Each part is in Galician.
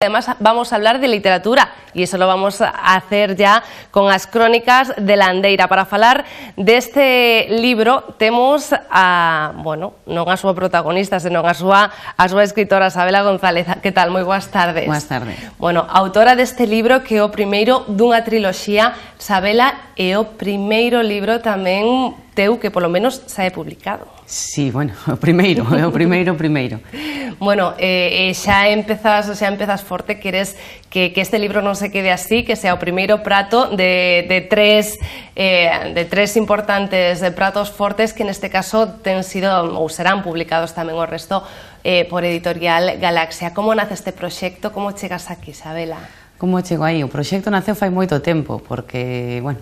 Además, vamos a hablar de literatura E iso lo vamos a hacer ya con as crónicas de Landeira. Para falar deste libro temos a, bueno, non a súa protagonista, senón a súa, a súa escritora Sabela González. Que tal? Moi boas tardes. Boas tardes. Bueno, autora deste libro que é o primeiro dunha triloxía, Sabela é o primeiro libro tamén teu que polo menos é publicado. Sí, bueno, o primeiro, o primeiro, o primeiro. bueno, eh, eh, xa empezas, xa empezas forte, queres que, que este libro non se quede así, que sea el primeiro prato de, de, tres, eh, de tres importantes pratos fortes que en este caso ten sido ou serán publicados también o resto eh, por Editorial Galaxia. Como nace este proyecto? Como llegas aquí, Isabela? Como llegó ahí? O proyecto naceu hace mucho tiempo porque, bueno,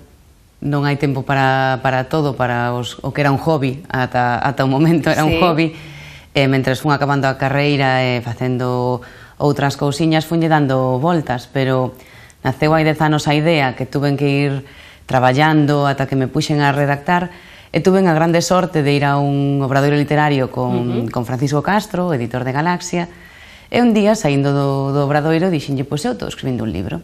no hay tiempo para, para todo, para o que era un hobby, hasta ata momento era un hobby. Eh, Mientras fue acabando la carrera, haciendo e outras cousiñas fuñe dando voltas, pero naceu hai dez anos a idea que tuven que ir traballando ata que me puxen a redactar e tuven a grande sorte de ir a un obradoiro literario con, uh -huh. con Francisco Castro, editor de Galaxia, e un día, saindo do, do obradoiro, dixenlle, pois eu estou escribindo un libro.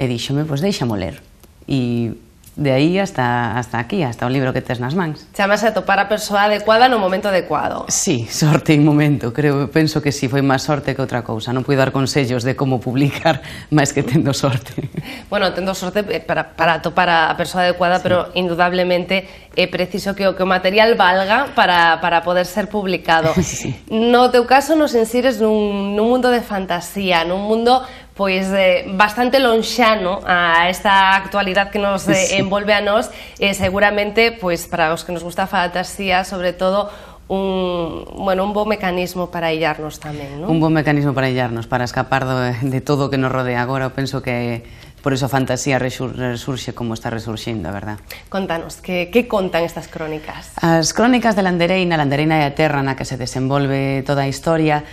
E díxome, pois deixa ler. E de aí hasta, hasta aquí, hasta o libro que tes nas mans. Chamas a topar a persoa adecuada no momento adecuado. Sí, sorte e momento, creo, penso que sí, foi máis sorte que outra cousa. Non pude dar consellos de como publicar, máis que tendo sorte. Bueno, tendo sorte eh, para, para topar a persoa adecuada, sí. pero indudablemente é eh, preciso que o, que o material valga para, para poder ser publicado. Sí. No teu caso nos insires nun, nun mundo de fantasía, nun mundo ...pues eh, bastante lonchano a esta actualidad que nos eh, envuelve a nos... Eh, seguramente pues para los que nos gusta fantasía, sobre todo un, buen un mecanismo para hallarnos también Un buen mecanismo para hallarnos, para escapar de todo que nos rodea ...ahora pienso que por eso fantasía resurge como está resurgiendo verdad. Contanos, ¿qué qué contan estas crónicas? Las crónicas de la Andereina, la Andereina de Aterra en la que se desenvuelve toda la historia,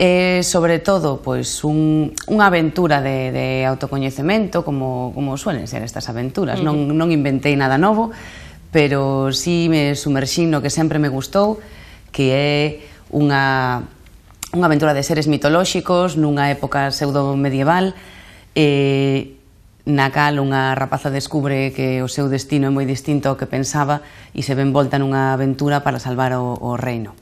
e sobre todo pois un, unha aventura de, de autocoñecemento como, como suelen ser estas aventuras uh -huh. non, non inventei nada novo pero si sí me sumerxín no que sempre me gustou que é unha, unha aventura de seres mitolóxicos nunha época pseudo medieval e na cal unha rapaza descubre que o seu destino é moi distinto ao que pensaba e se ven volta nunha aventura para salvar o, o reino.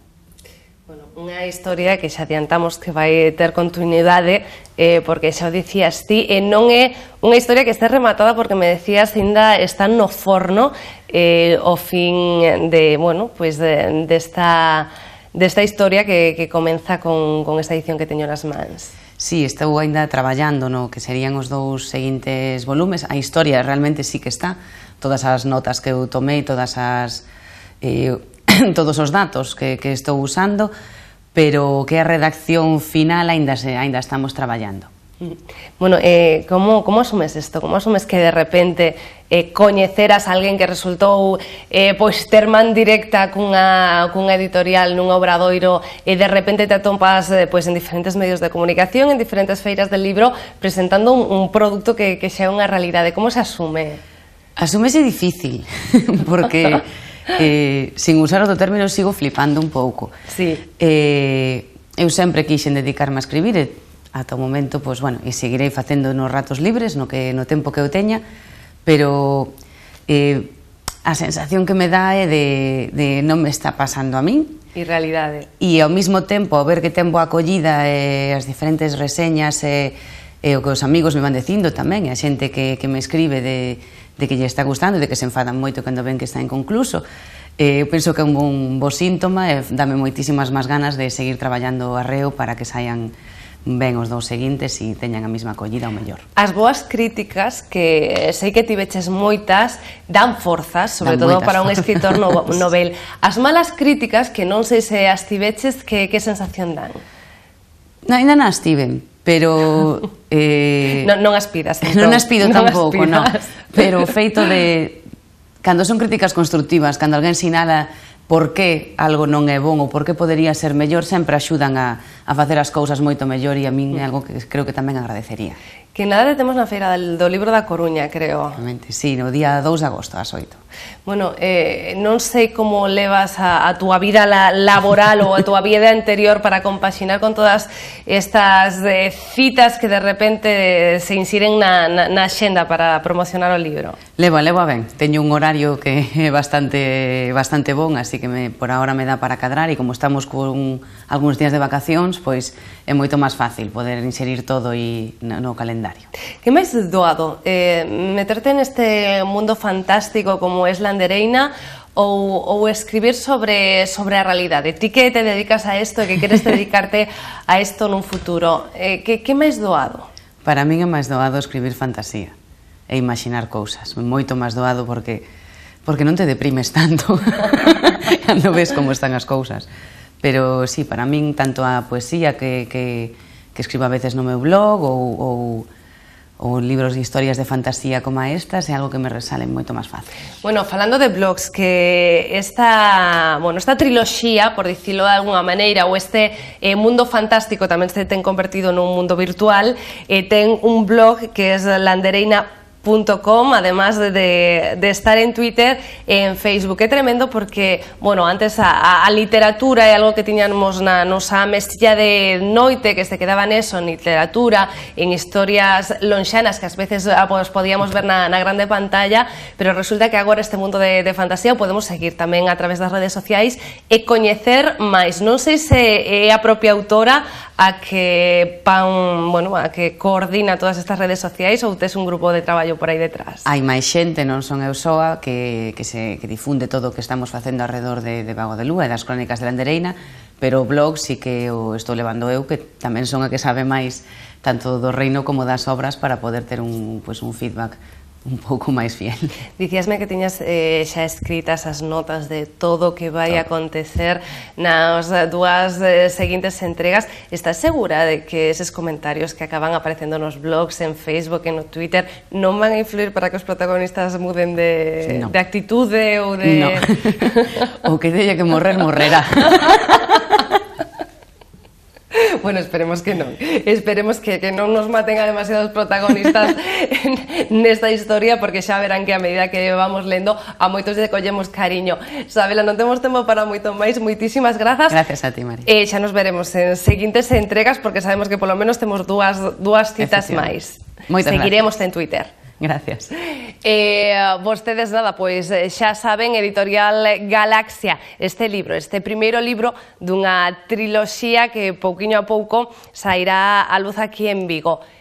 Unha historia que xa adiantamos que vai ter continuidade eh, porque xa o dicías ti e non é unha historia que está rematada porque me decías ainda está no forno eh, o fin de, bueno, pois pues de, desta de desta historia que, que comeza con, con esta edición que teño nas mans. Sí, estou aínda traballando no que serían os dous seguintes volumes. A historia realmente sí que está, todas as notas que eu tomei, todas as eh, todos os datos que, que estou usando, pero que a redacción final aínda, se, aínda estamos traballando. Mm. Bueno, eh, como, como asumes isto? Como asumes que de repente eh, coñeceras alguén que resultou eh, pois ter man directa cunha, cunha editorial nun obradoiro e de repente te atompas eh, pois en diferentes medios de comunicación, en diferentes feiras del libro, presentando un, un produto que, que xa é unha realidade. Como se asume? Asúmese difícil, porque eh, sin usar outro término sigo flipando un pouco. Sí. Eh, eu sempre quixen dedicarme a escribir e ata o momento, pois, bueno, e seguirei facendo nos ratos libres, no, que, no tempo que eu teña, pero eh, a sensación que me dá é de, de non me está pasando a min. E realidade. E ao mesmo tempo, ao ver que ten boa acollida e as diferentes reseñas e, eh, o que os amigos me van dicindo tamén, e a xente que, que me escribe de de que lle está gustando, de que se enfadan moito cando ven que está inconcluso. Eh, eu penso que é un bon, bo síntoma e dame moitísimas máis ganas de seguir traballando o arreo para que saian ben os dous seguintes e teñan a mesma acollida ou mellor. As boas críticas, que sei que tiveches moitas, dan forzas, sobre dan todo moitas. para un escritor no, novel. As malas críticas, que non sei se as tiveches, que, que sensación dan? Na, ainda nas tiven pero eh, non, non aspiras entón. non aspido non tampouco non. pero o feito de cando son críticas constructivas cando alguén sinala por que algo non é bon ou por que podería ser mellor sempre axudan a, a facer as cousas moito mellor e a min é algo que creo que tamén agradecería Que nada temos na feira do libro da Coruña, creo. Exactamente, sí, no día 2 de agosto, ás 8. Bueno, eh, non sei como levas a, a túa vida la, laboral ou a túa vida anterior para compaxinar con todas estas eh, citas que de repente eh, se insiren na, na, na xenda para promocionar o libro. Levo, levo ben. Teño un horario que é bastante, bastante bon, así que me, por ahora me dá para cadrar e como estamos con algúns días de vacacións, pois é moito máis fácil poder inserir todo e no, no calendario secundario. Que máis doado eh, meterte neste mundo fantástico como é Landereina ou, ou escribir sobre, sobre a realidade? Ti que te dedicas a isto e que queres dedicarte a isto nun futuro, eh, que, que máis doado? Para min é máis doado escribir fantasía e imaginar cousas. Moito máis doado porque porque non te deprimes tanto cando ves como están as cousas. Pero sí, para min tanto a poesía que, que, que escribo a veces no meu blog ou, ou o libros de historias de fantasía como estas é algo que me resale mucho más fácil. Bueno, hablando de blogs, que esta, bueno, esta por decirlo de alguna manera, o este eh, mundo fantástico también se ten convertido en un mundo virtual, eh, tengo un blog que es landereina Com, además de, de, de, estar en Twitter, en Facebook. É tremendo porque, bueno, antes a, a literatura é algo que tiñamos na nosa mestilla de noite que se quedaba neso, en literatura, en historias lonxanas que ás veces ah, pues, pois, podíamos ver na, na grande pantalla, pero resulta que agora este mundo de, de fantasía o podemos seguir tamén a través das redes sociais e coñecer máis. Non sei se é a propia autora a que pan, bueno, a que coordina todas estas redes sociais ou tes un grupo de traballo traballo por aí detrás. Hai máis xente, non son eu soa, que, que, se, que difunde todo o que estamos facendo alrededor de, de Vago de Lúa e das crónicas de Andereina, pero o blog sí que o estou levando eu, que tamén son a que sabe máis tanto do reino como das obras para poder ter un, pues, un feedback un pouco máis fiel. Dicíasme que tiñas eh, xa escritas as notas de todo o que vai claro. acontecer nas dúas eh, seguintes entregas. Estás segura de que eses comentarios que acaban aparecendo nos blogs, en Facebook e no Twitter non van a influir para que os protagonistas muden de, sí, no. de actitude ou de... No. o que teña que morrer, morrerá. bueno, esperemos que non. Esperemos que, que non nos maten a demasiados protagonistas nesta historia, porque xa verán que a medida que vamos lendo, a moitos lle collemos cariño. Sabela, non temos tempo para moito máis. Moitísimas grazas. Gracias a ti, María. Eh, e xa nos veremos en seguintes entregas, porque sabemos que polo menos temos dúas, dúas citas máis. Moitas Seguiremos gracias. en Twitter. Gracias. E eh, vostedes, nada, pois eh, xa saben, Editorial Galaxia, este libro, este primeiro libro dunha triloxía que pouquiño a pouco sairá a luz aquí en Vigo.